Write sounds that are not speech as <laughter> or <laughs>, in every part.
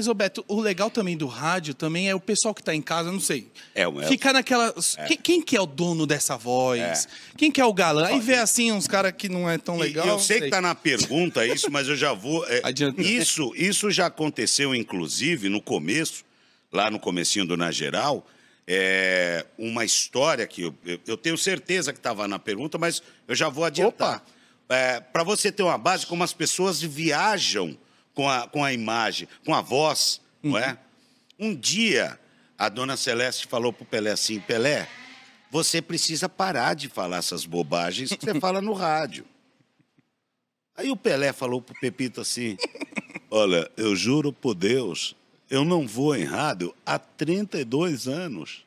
Mas, Roberto, o legal também do rádio também é o pessoal que está em casa, não sei. É o Ficar naquela. É. Quem, quem, que é o dono dessa voz? É. Quem que é o galã? Aí vê assim uns caras que não é tão e, legal. eu sei, sei, que tá na pergunta isso, mas eu já vou. É, isso, isso já aconteceu, inclusive, no começo, lá no comecinho do Na Geral. É uma história que eu, eu tenho certeza que estava na pergunta, mas eu já vou adiantar. Para é, você ter uma base, como as pessoas viajam com a, com a imagem, com a voz, uhum. não é? Uhum. Um dia, a dona Celeste falou pro Pelé assim, Pelé, você precisa parar de falar essas bobagens que você <laughs> fala no rádio. Aí o Pelé falou pro Pepito assim, olha, eu juro por Deus, eu não vou em rádio há 32 anos.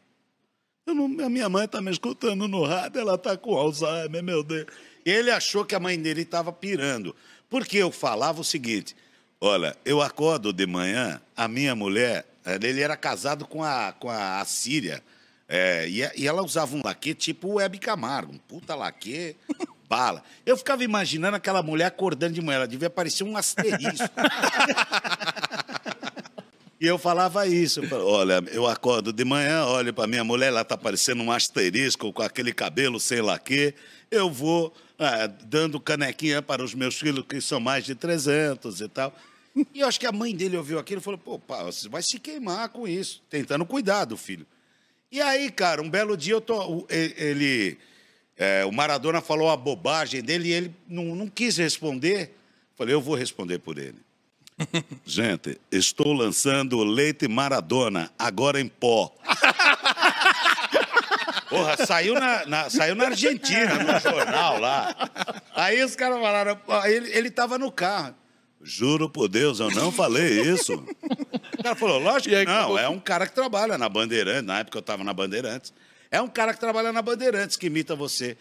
Não, a minha mãe está me escutando no rádio, ela está com Alzheimer, meu Deus. Ele achou que a mãe dele estava pirando, porque eu falava o seguinte: Olha, eu acordo de manhã, a minha mulher, eh, ele era casado com a, com a, a Síria, é, e, e, ela usava um laque tipo Web Camargo, um puta laque, <laughs> bala. Eu ficava imaginando aquela mulher acordando de manhã, ela devia parecer um asterisco. <laughs> E eu falava isso. Eu falava, olha, eu acordo de manhã, olho para minha mulher, ela tá parecendo um asterisco com aquele cabelo, sem laque. Eu vou eh, dando canequinha para os meus filhos, que são mais de 300 e tal. E eu acho que a mãe dele ouviu aquilo e falou: pô, pá, você vai se queimar com isso, tentando cuidar do filho. E aí, cara, um belo dia eu tô. Ele. É, o Maradona falou a bobagem dele e ele não, não quis responder. Falei, eu vou responder por ele. <laughs> Gente, estou lançando leite Maradona, agora em pó. <laughs> Porra, saiu na, na, saiu na Argentina, no jornal lá. Aí os caras falaram, ele, ele tava no carro. Juro por Deus, eu não falei isso. O cara falou, lógico que não, é um cara que trabalha na Bandeirantes, na época eu estava na Bandeirantes. É um cara que trabalha na Bandeirantes que imita você.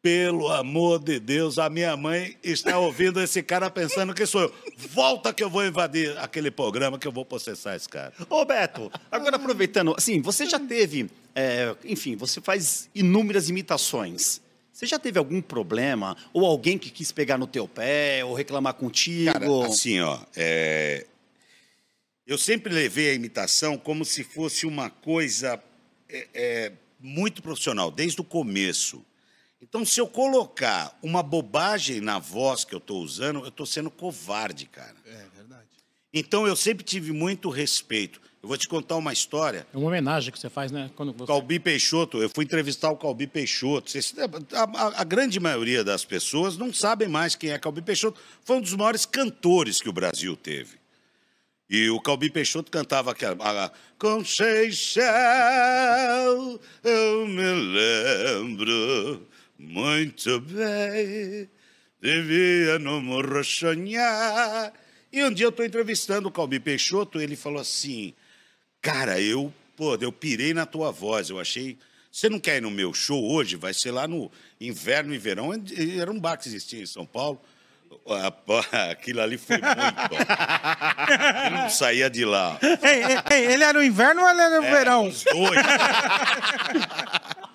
Pelo amor de Deus, a minha mãe está ouvindo esse cara pensando que sou eu. Volta que eu vou invadir aquele programa que eu vou processar esse cara. Ô, Beto, agora aproveitando, assim, você já teve. É, enfim, você faz inúmeras imitações. Você já teve algum problema? Ou alguém que quis pegar no teu pé, ou reclamar contigo? Cara, assim, ó. É... Eu sempre levei a imitação como se fosse uma coisa é, é, muito profissional, desde o começo. Então, se eu colocar uma bobagem na voz que eu estou usando, eu estou sendo covarde, cara. É verdade. Então eu sempre tive muito respeito. Eu vou te contar uma história. É uma homenagem que você faz, né? Quando você... Calbi Peixoto, eu fui entrevistar o Calbi Peixoto. A, a, a, grande maioria das pessoas não sabem mais quem é Calbi Peixoto. Foi um dos maiores cantores que o Brasil teve. E o Calbi Peixoto cantava aquela. Conceição, eu me lembro muito bem, devia no morro sonhar. E um dia eu estou entrevistando o Calbi Peixoto, ele falou assim, cara, eu, pô, eu pirei na tua voz, eu achei... Você não quer ir no meu show hoje? Vai ser lá no inverno e verão. Era um bar que existia em São Paulo. Ah, <laughs> aquilo ali foi muito bom. não saía de lá. Ei, ei, ele era no inverno ou ele era no é, verão? Os dois. <laughs>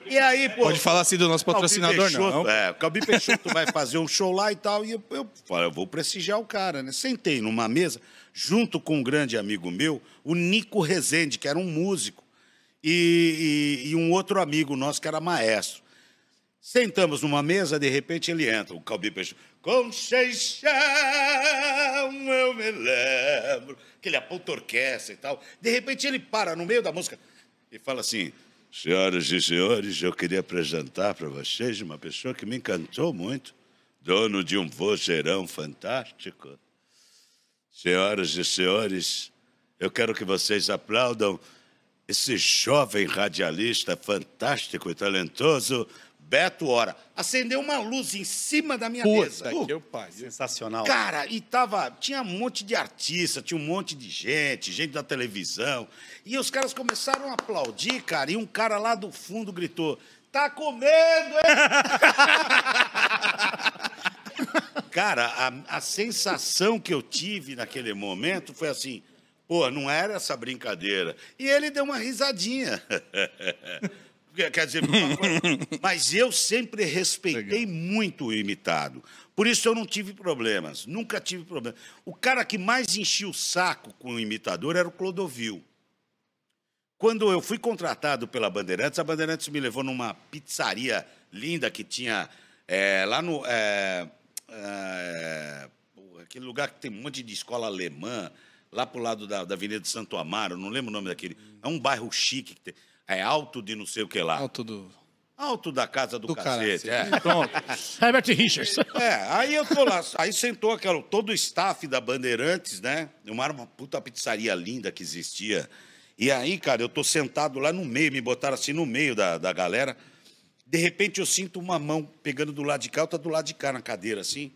E aí, pô. Pode falar assim do nosso patrocinador, Peixoto, não. É, o Calbi Peixoto vai fazer um show lá e tal. E eu, eu, eu vou prestigiar o cara, né? Sentei numa mesa, junto com um grande amigo meu, o Nico Rezende, que era um músico, e, e, e um outro amigo nosso que era maestro. Sentamos numa mesa, de repente ele entra, o Calbi Peixoto. Conceição, eu me lembro. Que ele aponta orquestra e tal. De repente ele para no meio da música e fala assim: Senhoras e senhores, eu queria apresentar para vocês uma pessoa que me encantou muito, dono de um vozeirão fantástico. Senhoras e senhores, eu quero que vocês aplaudam esse jovem radialista fantástico e talentoso, Beto ora Acendeu uma luz em cima da minha Puta mesa. Que uh, pai, sensacional. Cara, e tava, tinha um monte de artista, tinha um monte de gente, gente da televisão. E os caras começaram a aplaudir, cara, e um cara lá do fundo gritou: "Tá comendo, hein?" <laughs> cara, a, a sensação que eu tive naquele momento foi assim: Pô, não era essa brincadeira. E ele deu uma risadinha. <laughs> Quer dizer, <laughs> mas eu sempre respeitei Legal. muito o imitado. Por isso eu não tive problemas, nunca tive problema. O cara que mais enchia o saco com o imitador era o Clodovil. Quando eu fui contratado pela Bandeirantes, a Bandeirantes me levou numa pizzaria linda que tinha é, lá no. É, é, aquele lugar que tem um monte de escola alemã, lá pro lado da, da Avenida de Santo Amaro, não lembro o nome daquele. É um bairro chique que tem. É alto de não sei o que lá. Alto do. Alto da casa do, do cacete. Cara, é. <laughs> Pronto. Herbert Richards. É, aí eu tô lá, aí sentou aquela, todo o staff da Bandeirantes, né? Uma, uma puta pizzaria linda que existia. E aí, cara, eu tô sentado lá no meio, me botaram assim no meio da, da galera. De repente eu sinto uma mão pegando do lado de cá, outra do lado de cá na cadeira, assim.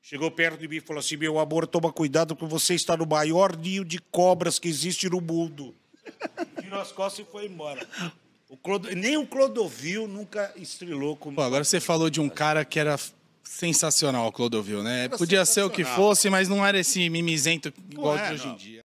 Chegou perto de mim e falou assim: meu amor, toma cuidado, porque você está no maior ninho de cobras que existe no mundo. Virou as costas e foi embora. O Clodo... Nem o Clodovil nunca estrelou comigo. agora você falou de um cara que era sensacional, o Clodovil, né? Era Podia ser o que fosse, mas não era esse mimizento igual de é, hoje não. em dia.